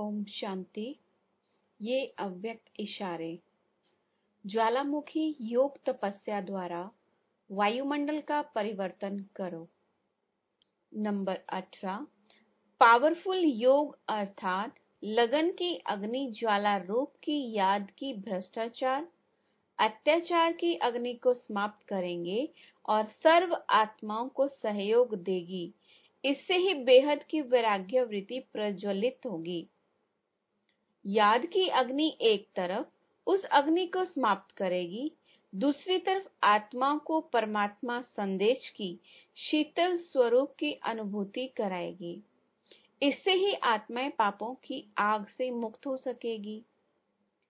ओम शांति ये अव्यक्त इशारे ज्वालामुखी योग तपस्या द्वारा वायुमंडल का परिवर्तन करो नंबर अठारह पावरफुल योग अर्थात लगन की अग्नि ज्वाला रूप की याद की भ्रष्टाचार अत्याचार की अग्नि को समाप्त करेंगे और सर्व आत्माओं को सहयोग देगी इससे ही बेहद की वैराग्य वृत्ति प्रज्वलित होगी याद की अग्नि एक तरफ उस अग्नि को समाप्त करेगी दूसरी तरफ आत्मा को परमात्मा संदेश की शीतल स्वरूप की अनुभूति कराएगी इससे ही आत्माएं पापों की आग से मुक्त हो सकेगी